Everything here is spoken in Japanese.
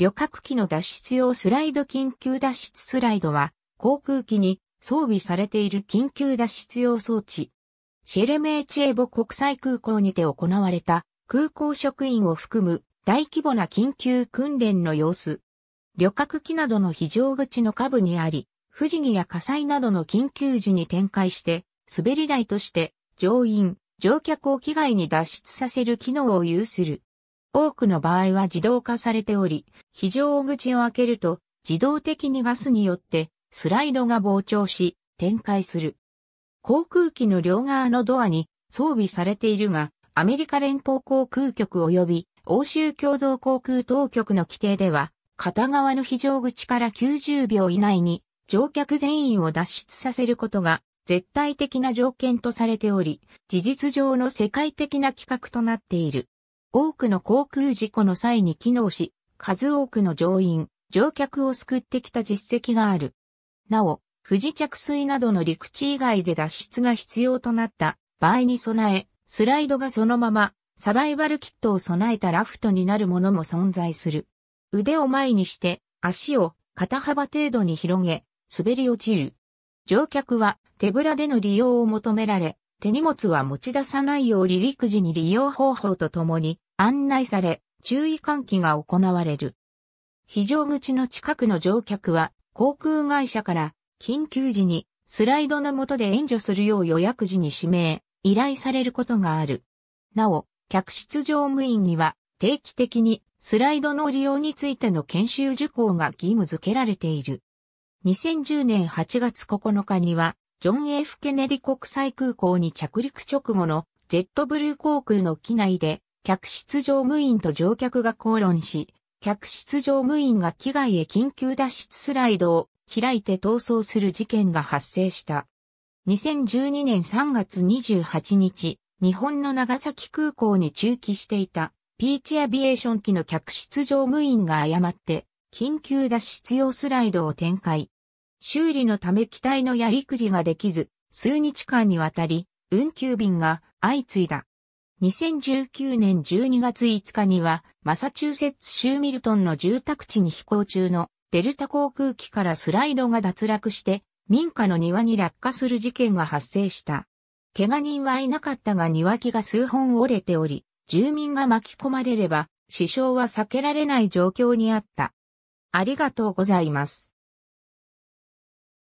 旅客機の脱出用スライド緊急脱出スライドは、航空機に装備されている緊急脱出用装置。シェルメーチェーボ国際空港にて行われた空港職員を含む大規模な緊急訓練の様子。旅客機などの非常口の下部にあり、不時着や火災などの緊急時に展開して、滑り台として乗員、乗客を機外に脱出させる機能を有する。多くの場合は自動化されており、非常口を開けると自動的にガスによってスライドが膨張し展開する。航空機の両側のドアに装備されているが、アメリカ連邦航空局及び欧州共同航空当局の規定では、片側の非常口から90秒以内に乗客全員を脱出させることが絶対的な条件とされており、事実上の世界的な規格となっている。多くの航空事故の際に機能し、数多くの乗員、乗客を救ってきた実績がある。なお、不時着水などの陸地以外で脱出が必要となった場合に備え、スライドがそのままサバイバルキットを備えたラフトになるものも存在する。腕を前にして足を肩幅程度に広げ、滑り落ちる。乗客は手ぶらでの利用を求められ、手荷物は持ち出さないよう離陸時に利用方法とともに案内され、注意喚起が行われる。非常口の近くの乗客は、航空会社から緊急時にスライドの下で援助するよう予約時に指名、依頼されることがある。なお、客室乗務員には定期的にスライドの利用についての研修受講が義務付けられている。2010年8月9日にはジョン・ F・ ケネディ国際空港に着陸直後のジェットブルー航空の機内で客室乗務員と乗客が口論し、客室乗務員が機外へ緊急脱出スライドを開いて逃走する事件が発生した。2012年3月28日、日本の長崎空港に駐機していたピーチアビエーション機の客室乗務員が誤って緊急脱出用スライドを展開。修理のため機体のやりくりができず、数日間にわたり、運休便が相次いだ。2019年12月5日には、マサチューセッツ州ミルトンの住宅地に飛行中のデルタ航空機からスライドが脱落して、民家の庭に落下する事件が発生した。怪我人はいなかったが庭木が数本折れており、住民が巻き込まれれば、死傷は避けられない状況にあった。ありがとうございます。